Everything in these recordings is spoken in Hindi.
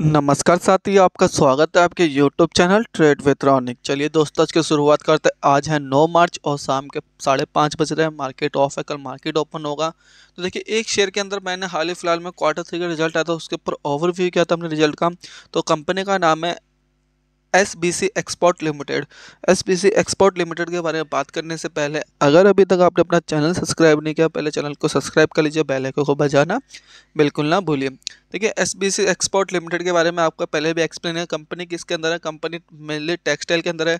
नमस्कार साथी आपका स्वागत है आपके YouTube channel trade with Ronik चलिए दोस्तों आज की शुरुआत करते हैं आज है 9 मार्च और शाम के साढ़े पाँच बज रहे हैं मार्केट ऑफ है कल मार्केट ओपन होगा तो देखिए एक शेयर के अंदर मैंने हाल ही फिलहाल में क्वार्टर थ्री का रिजल्ट आया था उसके ऊपर ओवरव्यू किया था हमने रिजल्ट का तो कंपनी का नाम है S B C export limited S B C export limited के बारे में बात करने से पहले अगर अभी तक आपने अपना चैनल सब्सक्राइब नहीं किया पहले चैनल को सब्सक्राइब कर लीजिए बेल आइकन को बजाना बिल्कुल ना भूलिए देखिए S B C export limited के बारे में आपका पहले भी एक्सप्लेन है कंपनी किसके अंदर है कंपनी मेनली टेक्सटाइल के अंदर है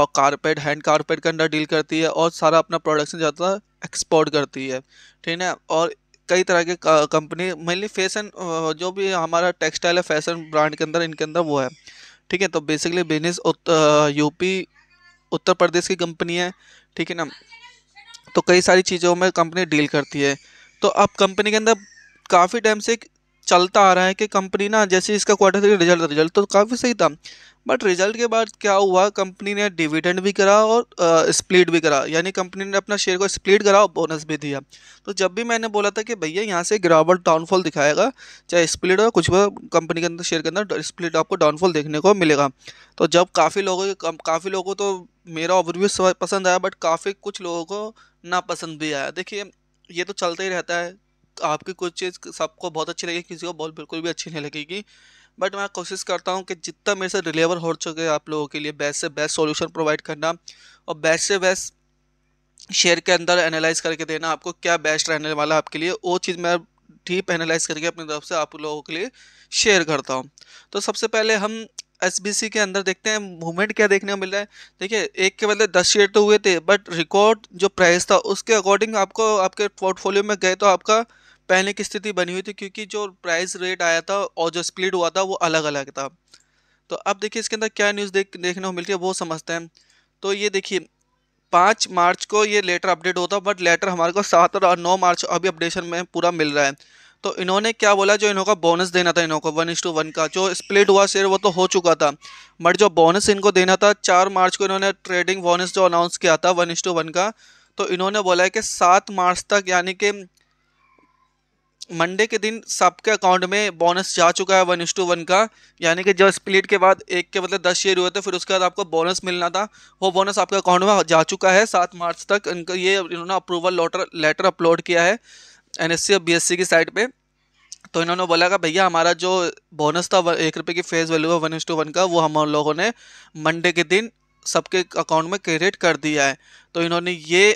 और कारपेट हैंड कारपेट के अंदर डील करती है और सारा अपना प्रोडक्शन ज़्यादा एक्सपोर्ट करती है ठीक है और कई तरह के कंपनी मेनली फैशन जो भी हमारा टेक्सटाइल है फैशन ब्रांड के अंदर इनके अंदर वो है ठीक है तो basically business UP Uttar Pradesh की कंपनी है ठीक है ना तो कई सारी चीज़ों में कंपनी डील करती है तो अब कंपनी के अंदर काफ़ी टाइम से चलता आ रहा है कि कंपनी ना जैसे इसका क्वार्टर थ्री रिजल्ट रिजल्ट तो काफ़ी सही था बट रिजल्ट के बाद क्या हुआ कंपनी ने डिविडेंड भी करा और स्प्लिट भी करा यानी कंपनी ने अपना शेयर को स्प्लिट करा और बोनस भी दिया तो जब भी मैंने बोला था कि भैया यहाँ से गिरावट डाउनफॉल दिखाएगा चाहे स्प्लिट और कुछ भी कंपनी के अंदर शेयर के अंदर स्प्लिट आपको डाउनफॉल देखने को मिलेगा तो जब काफ़ी लोगों काफ़ी लोगों को तो मेरा ओवरव्यू पसंद आया बट काफ़ी कुछ लोगों को नापसंद भी आया देखिए ये तो चलता ही रहता है आपकी कुछ चीज़ सबको बहुत अच्छी लगेगी किसी को बहुत बिल्कुल भी अच्छी नहीं लगेगी बट मैं कोशिश करता हूँ कि जितना मेरे से डिलीवर हो चुके आप लोगों के लिए बेस्ट से बेस्ट सॉल्यूशन प्रोवाइड करना और बेस्ट से बेस्ट शेयर के अंदर एनालाइज करके देना आपको क्या बेस्ट रहने वाला आपके लिए वो चीज़ मैं डीप एनालाइज करके अपनी तरफ से आप लोगों के लिए शेयर करता हूँ तो सबसे पहले हम एस के अंदर देखते हैं मूवमेंट क्या देखने को मिल रहा है देखिए एक के बदले दस शेयर तो हुए थे बट रिकॉर्ड जो प्राइस था उसके अकॉर्डिंग आपको आपके पोर्टफोलियो में गए तो आपका पहले की स्थिति बनी हुई थी क्योंकि जो प्राइस रेट आया था और जो स्प्लिट हुआ था वो अलग अलग था तो अब देखिए इसके अंदर क्या न्यूज़ देख देखने को मिलती है वो समझते हैं तो ये देखिए पाँच मार्च को ये लेटर अपडेट होता बट लेटर हमारे को सात और नौ मार्च अभी अपडेशन में पूरा मिल रहा है तो इन्होंने क्या बोला जो इन्हों का बोनस देना था इन्हों को वन इस टू वन का जो स्प्लिट हुआ शेयर वो तो हो चुका था बट जो बोनस इनको देना था चार मार्च को इन्होंने ट्रेडिंग बोनस जो अनाउंस किया था वन इस टू वन का तो इन्होंने बोला है कि सात मार्च तक यानी कि मंडे के दिन सबके अकाउंट में बोनस जा चुका है वन इस टू वन का यानी कि जब स्प्लिट के बाद एक के मतलब दस शेयर हुए थे फिर उसके बाद आपको बोनस मिलना था वो बोनस आपके अकाउंट में जा चुका है सात मार्च तक इनका ये इन्होंने अप्रूवल लॉटर लेटर अपलोड किया है एन और बी की साइट पर तो इन्होंने बोला कि भैया हमारा जो बोनस था एक रुपये की फेस वैल्यू है वन इस टू वन का वो हम लोगों ने मंडे के दिन सबके अकाउंट में क्रेडिट कर दिया है तो इन्होंने ये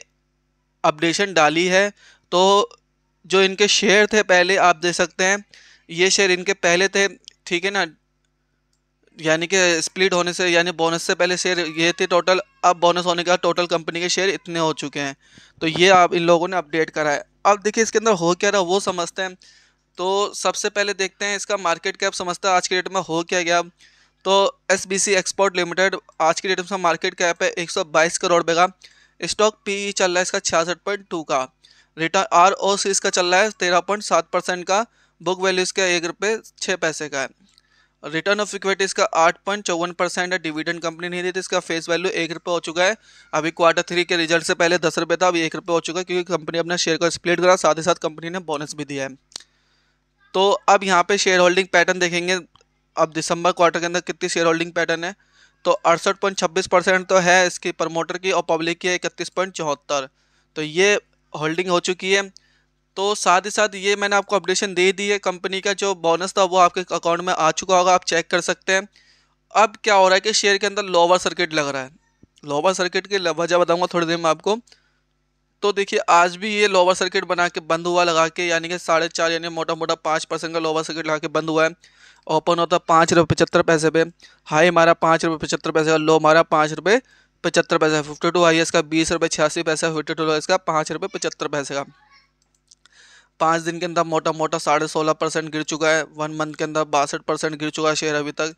अपडेशन डाली है तो जो इनके शेयर थे पहले आप दे सकते हैं ये शेयर इनके पहले थे ठीक है ना यानी कि स्प्लिट होने से यानी बोनस से पहले शेयर ये थे टोटल अब बोनस होने के बाद टोटल कंपनी के शेयर इतने हो चुके हैं तो ये आप इन लोगों ने अपडेट करा है अब देखिए इसके अंदर हो क्या रहा वो समझते हैं तो सबसे पहले देखते हैं इसका मार्केट कैप समझते हैं आज के डेट में हो क्या गया तो एस एक्सपोर्ट लिमिटेड आज की डेट में मार्केट कैप है बाईस करोड़ रुपये का स्टॉक पी चल रहा है इसका छियासठ पॉइंट टू का रिटर्न आर ओ सी इसका चल रहा है तेरह पॉइंट सात परसेंट का बुक वैल्यू इसका एक रुपये छः पैसे का है रिटर्न ऑफ इक्विटी इसका आठ पॉइंट चौवन परसेंट है डिविडेंड कंपनी नहीं देती इसका फेस वैल्यू एक रुपये हो चुका है अभी क्वार्टर थ्री के रिजल्ट से पहले दस रुपये था अभी एक रुपये हो चुका है क्योंकि कंपनी अपना शेयर का स्प्लिट करा साथ ही साथ कंपनी ने बोनस भी दिया है तो अब यहाँ पर शेयर होल्डिंग पैटर्न देखेंगे अब दिसंबर क्वार्टर के अंदर कितनी शेयर होल्डिंग पैटर्न है तो अड़सठ पॉइंट छब्बीस परसेंट तो है इसकी प्रमोटर की और पब्लिक की इकतीस पॉइंट चौहत्तर तो ये होल्डिंग हो चुकी है तो साथ ही साथ ये मैंने आपको अपडेशन दे दी है कंपनी का जो बोनस था वो आपके अकाउंट में आ चुका होगा आप चेक कर सकते हैं अब क्या हो रहा है कि शेयर के अंदर लोअर सर्किट लग रहा है लोअर सर्किट की वजह बताऊंगा थोड़ी देर में आपको तो देखिए आज भी ये लोअर सर्किट बना के बंद हुआ लगा के यानी कि साढ़े चार यानी मोटा मोटा पाँच परसेंट का लोअर सर्किट लगा के बंद हुआ है ओपन होता पाँच रुपये पचहत्तर पैसे पे हाई मारा पाँच रुपये पचहत्तर पैसे का लो मारा पाँच रुपये पचहत्तर पैसा फिफ्टी टू हाईएस्ट का बीस रुपये छियासी पैसा फिफ्टी टू आई का पाँच रुपये पचहत्तर पैसे का पाँच दिन के अंदर मोटा मोटा साढ़े सोलह परसेंट गिर चुका है वन मंथ के अंदर बासठ परसेंट गिर चुका है शेयर अभी तक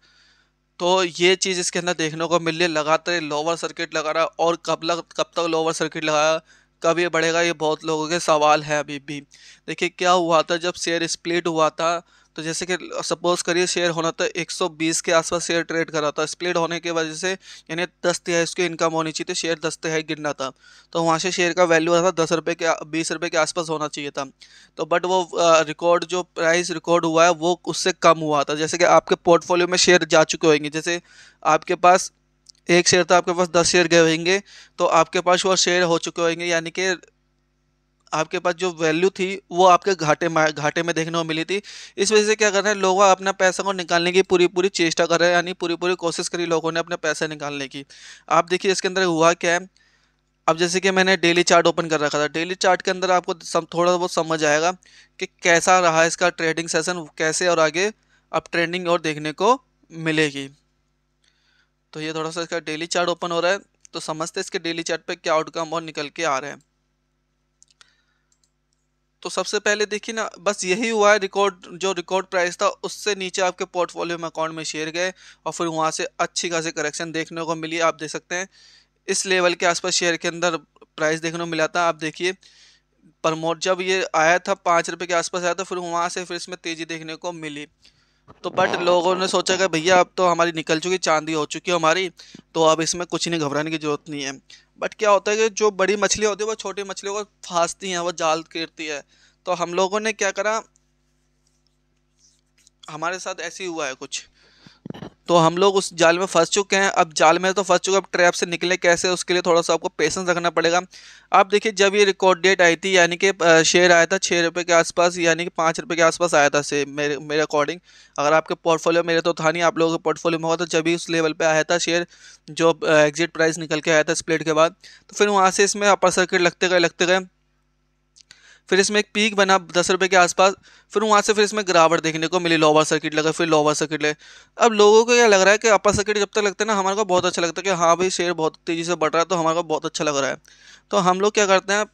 तो ये चीज़ इसके अंदर देखने को मिल रही है लगातार लोअर सर्किट लगा रहा है और कब लग कब तक लोअर सर्किट लगाया कब ये बढ़ेगा ये बहुत लोगों के सवाल है अभी भी देखिए क्या हुआ था जब शेयर स्प्लिट हुआ था तो जैसे कि सपोज करिए शेयर होना था तो 120 के आसपास शेयर ट्रेड रहा था स्प्लिट होने की वजह से यानी दस तिहाई उसकी इनकम होनी चाहिए थी शेयर दस तिहाई गिरना था तो वहाँ से शेयर का वैल्यू था दस रुपये के बीस रुपये के आसपास होना चाहिए था तो बट वो रिकॉर्ड जो प्राइस रिकॉर्ड हुआ है वो उससे कम हुआ था जैसे कि आपके पोर्टफोलियो में शेयर जा चुके होंगे जैसे आपके पास एक शेयर था आपके पास दस शेयर गए होंगे तो आपके पास वो शेयर हो चुके होंगे यानी कि आपके पास जो वैल्यू थी वो आपके घाटे में घाटे में देखने को मिली थी इस वजह से क्या कर रहे हैं लोग अपना पैसा को निकालने की पूरी पूरी चेष्टा कर रहे हैं यानी पूरी पूरी कोशिश करी लोगों ने अपने पैसे निकालने की आप देखिए इसके अंदर हुआ क्या है अब जैसे कि मैंने डेली चार्ट ओपन कर रखा था डेली चार्ट के अंदर आपको सम, थोड़ा बहुत समझ आएगा कि कैसा रहा इसका ट्रेडिंग सेशन कैसे और आगे अब ट्रेंडिंग और देखने को मिलेगी तो ये थोड़ा सा इसका डेली चार्ट ओपन हो रहा है तो समझते हैं इसके डेली चार्ट पे क्या आउटकम और निकल के आ रहे हैं तो सबसे पहले देखिए ना बस यही हुआ है रिकॉर्ड जो रिकॉर्ड प्राइस था उससे नीचे आपके पोर्टफोलियो में अकाउंट में शेयर गए और फिर वहाँ से अच्छी खासी करेक्शन देखने को मिली आप देख सकते हैं इस लेवल के आसपास शेयर के अंदर प्राइस देखने को मिला था आप देखिए प्रमोट जब ये आया था पाँच रुपये के आसपास आया था फिर वहाँ से फिर इसमें तेज़ी देखने को मिली तो बट लोगों ने सोचा कि भैया अब तो हमारी निकल चुकी चांदी हो चुकी है हमारी तो अब इसमें कुछ नहीं घबराने की जरूरत नहीं है बट क्या होता है कि जो बड़ी मछलियाँ होती है वो छोटी मछलियों को फांसती हैं वो जाल गिरती है तो हम लोगों ने क्या करा हमारे साथ ऐसे ही हुआ है कुछ तो हम लोग उस जाल में फंस चुके हैं अब जाल में तो फंस चुके हैं अब ट्रैप से निकले कैसे उसके लिए थोड़ा सा आपको पेशेंस रखना पड़ेगा आप देखिए जब ये रिकॉर्ड डेट आई थी यानी कि शेयर आया था छः रुपये के आसपास यानी कि पाँच रुपये के आसपास आया था से मेरे मेरे अकॉर्डिंग अगर आपके पोर्टफोलियो मेरे तो था नहीं आप लोगों के पोर्टफोलियो में होगा तो जब भी उस लेवल पर आया था शेयर जो एग्जिट प्राइस निकल के आया था स्प्लिट के बाद तो फिर वहाँ से इसमें अपर सर्किट लगते गए लगते गए फिर इसमें एक पीक बना दस रुपये के आसपास फिर वहाँ से फिर इसमें गिरावट देखने को मिली लोअर सर्किट लगा फिर लोअर सर्किट लगे अब लोगों को क्या लग रहा है कि अपर सर्किट जब तक लगता है ना हमारे को बहुत अच्छा लगता है कि हाँ भाई शेयर बहुत तेज़ी से बढ़ रहा है तो हमारे को बहुत अच्छा लग रहा है तो हम लोग क्या करते हैं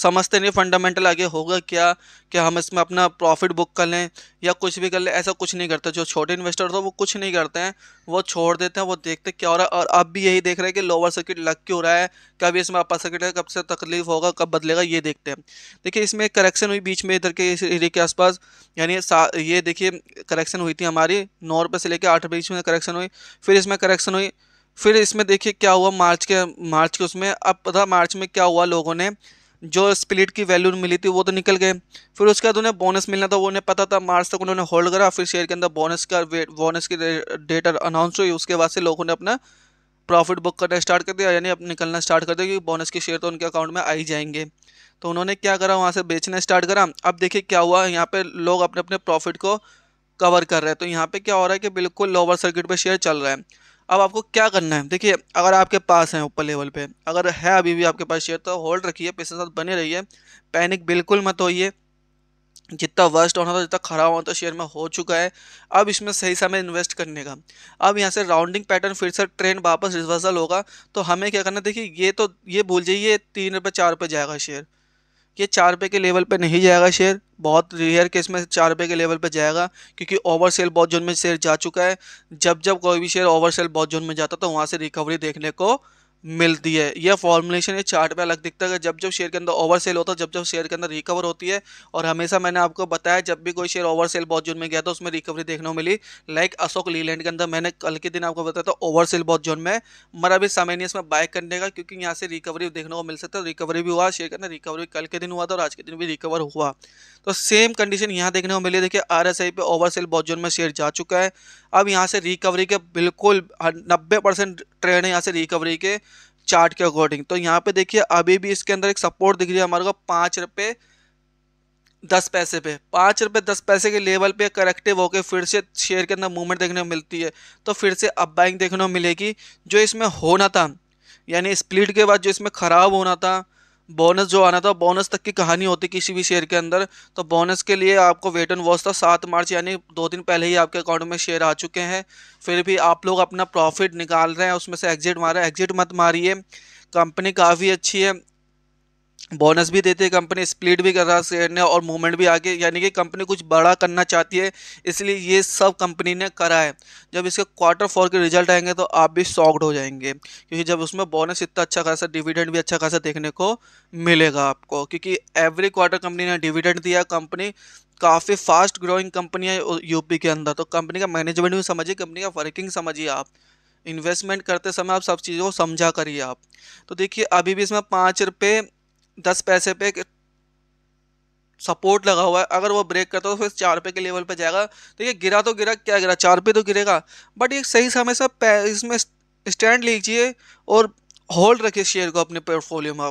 समझते नहीं फंडामेंटल आगे होगा क्या क्या हम इसमें अपना प्रॉफिट बुक कर लें या कुछ भी कर लें ऐसा कुछ नहीं करते जो छोटे इन्वेस्टर हो वो कुछ नहीं करते हैं वो छोड़ देते हैं वो देखते हैं क्या हो रहा है और अब भी यही देख रहे हैं कि लोअर सर्किट लग क्यों रहा है कब इसमें अपर सर्किट है कब से तकलीफ होगा कब बदलेगा ये देखते हैं देखिए इसमें करेक्शन हुई बीच में इधर के एरिए के आसपास यानी ये देखिए करेक्शन हुई थी हमारी नौ रुपये से लेकर आठ बीच में करेक्शन हुई फिर इसमें करेक्शन हुई फिर इसमें देखिए क्या हुआ मार्च के मार्च के उसमें अब पता मार्च में क्या हुआ लोगों ने जो स्प्लिट की वैल्यू मिली थी वो तो निकल गए फिर उसके बाद उन्हें बोनस मिलना था वो उन्हें पता था मार्च तक उन्होंने होल्ड करा फिर शेयर के अंदर बोनस का बोनस की डेट अनाउंस हुई उसके बाद से लोगों ने अपना प्रॉफिट बुक करना स्टार्ट कर दिया यानी अब निकलना स्टार्ट कर दिया क्योंकि बोनस के शेयर तो उनके अकाउंट में आ ही जाएंगे तो उन्होंने क्या करा वहाँ से बेचना स्टार्ट करा अब देखिए क्या हुआ यहाँ पे लोग अपने अपने प्रॉफिट को कवर कर रहे हैं तो यहाँ पे क्या हो रहा है कि बिल्कुल लोअर सर्किट पे शेयर चल रहा है अब आपको क्या करना है देखिए अगर आपके पास है ऊपर लेवल पे अगर है अभी भी आपके पास शेयर तो होल्ड रखिए पैसे साथ बने रहिए पैनिक बिल्कुल मत होइए जितना वर्स्ट होना था जितना खराब होना था शेयर तो में हो चुका है अब इसमें सही समय इन्वेस्ट करने का अब यहाँ से राउंडिंग पैटर्न फिर से ट्रेंड वापस रिवर्सल होगा तो हमें क्या करना देखिए ये तो ये भूल जाइए तीन रुपये चार रुपये जाएगा शेयर ये चार रुपये के लेवल पे नहीं जाएगा शेयर बहुत रेयर केस में चार रुपये के लेवल पे जाएगा क्योंकि ओवर सेल बहुत जोन में शेयर जा चुका है जब जब कोई भी शेयर ओवर सेल बहुत जोन में जाता तो वहाँ से रिकवरी देखने को मिलती है यह फॉर्मुलेशन ये चार्ट पे अलग दिखता है जब जब शेयर के अंदर ओवर सेल होता है जब जब शेयर के अंदर रिकवर होती है और हमेशा मैंने आपको बताया जब भी कोई शेयर ओवर सेल बहुत जोन में गया था उसमें रिकवरी देखने को मिली लाइक अशोक लीलैंड के अंदर मैंने कल के दिन आपको बताया था ओवर सेल बहुत जोन में मरा भी समय नहीं इसमें बाय करने का क्योंकि यहाँ से रिकवरी देखने को मिल सकता है रिकवरी भी हुआ शेयर के अंदर रिकवरी कल के दिन हुआ था और आज के दिन भी रिकवर हुआ तो सेम कंडीशन यहाँ देखने को मिली देखिए आर एस आई पे ओवर सेल बहुत जोन में शेयर जा चुका है अब यहाँ से रिकवरी के बिल्कुल नब्बे परसेंट ट्रेंड है यहाँ से रिकवरी के चार्ट के अकॉर्डिंग तो यहाँ पे देखिए अभी भी इसके अंदर एक सपोर्ट दिख रही है हमारे को पाँच रुपये दस पैसे पे पाँच रुपये दस पैसे के लेवल पे करेक्टिव होकर फिर से शेयर के अंदर मूवमेंट देखने को मिलती है तो फिर से अब बाइंग देखने को मिलेगी जो इसमें होना था यानी स्प्लिट के बाद जो इसमें ख़राब होना था बोनस जो आना था बोनस तक की कहानी होती किसी भी शेयर के अंदर तो बोनस के लिए आपको वेट एंड वॉच था सात मार्च यानी दो दिन पहले ही आपके अकाउंट में शेयर आ चुके हैं फिर भी आप लोग अपना प्रॉफिट निकाल रहे हैं उसमें से एग्जिट मारा एग्जिट मत मारिए कंपनी काफ़ी अच्छी है बोनस भी देती है कंपनी स्प्लिट भी कर रहा है शेयर ने और मूवमेंट भी आगे यानी कि कंपनी कुछ बड़ा करना चाहती है इसलिए ये सब कंपनी ने करा है जब इसके क्वार्टर फोर के रिजल्ट आएंगे तो आप भी सॉक्ड हो जाएंगे क्योंकि जब उसमें बोनस इतना अच्छा खासा डिविडेंड भी अच्छा खासा देखने को मिलेगा आपको क्योंकि एवरी क्वार्टर कंपनी ने डिविडेंड दिया कंपनी काफ़ी फास्ट ग्रोइंग कंपनी है यूपी के अंदर तो कंपनी का मैनेजमेंट भी समझिए कंपनी का वर्किंग समझिए आप इन्वेस्टमेंट करते समय आप सब चीज़ों को समझा करिए आप तो देखिए अभी भी इसमें पाँच रुपये दस पैसे पे सपोर्ट लगा हुआ है अगर वो ब्रेक करता है तो फिर चार पे के लेवल पे जाएगा तो ये गिरा तो गिरा क्या गिरा चार पे तो गिरेगा बट ये सही समय से इसमें स्टैंड लीजिए और होल्ड रखिए शेयर को अपने पोर्टफोलियो में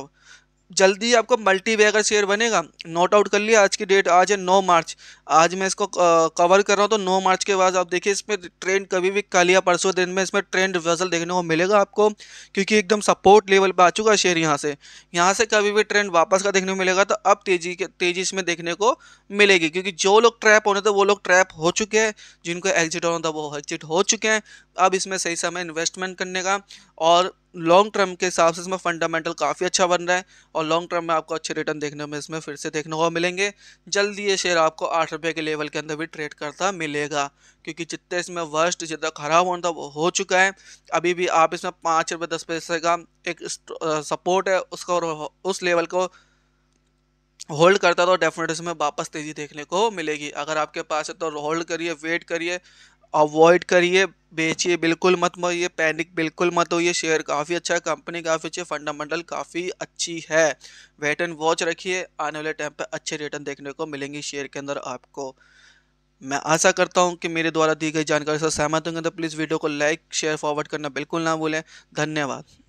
जल्दी आपका मल्टी बैगर शेयर बनेगा नोट आउट कर लिया आज की डेट आज है नौ मार्च आज मैं इसको कवर कर रहा हूँ तो नौ मार्च के बाद आप देखिए इसमें ट्रेंड कभी भी कल या परसों दिन में इसमें ट्रेंड रिवर्सल देखने को मिलेगा आपको क्योंकि एकदम सपोर्ट लेवल पर आ चुका है शेयर यहाँ से यहाँ से कभी भी ट्रेंड वापस का देखने को मिलेगा तो अब तेजी के तेजी इसमें देखने को मिलेगी क्योंकि जो लोग ट्रैप होने थे वो लोग ट्रैप हो चुके हैं जिनको एग्जिट होना था वो एग्जिट हो चुके हैं अब इसमें सही समय इन्वेस्टमेंट करने का और लॉन्ग टर्म के हिसाब से इसमें फंडामेंटल काफ़ी अच्छा बन रहा है और लॉन्ग टर्म में आपको अच्छे रिटर्न देखने में इसमें फिर से देखने को मिलेंगे जल्दी ये शेयर आपको आठ रुपये के लेवल के अंदर भी ट्रेड करता मिलेगा क्योंकि जितने इसमें वर्स्ट जितना खराब होना था वो हो चुका है अभी भी आप इसमें पाँच रुपये दस पैसे का एक सपोर्ट है उसका और उस लेवल को होल्ड करता तो डेफिनेट इसमें वापस तेज़ी देखने को मिलेगी अगर आपके पास है तो होल्ड करिए वेट करिए अवॉइड करिए बेचिए बिल्कुल मत मोइए पैनिक बिल्कुल मत होइए शेयर काफ़ी अच्छा है कंपनी काफ़ी अच्छी फंडामेंटल काफ़ी अच्छी है वेट एंड वॉच रखिए आने वाले टाइम पर अच्छे रिटर्न देखने को मिलेंगे शेयर के अंदर आपको मैं आशा करता हूँ कि मेरे द्वारा दी गई जानकारी से सहमत होंगे तो प्लीज़ वीडियो को लाइक शेयर फॉरवर्ड करना बिल्कुल ना भूलें धन्यवाद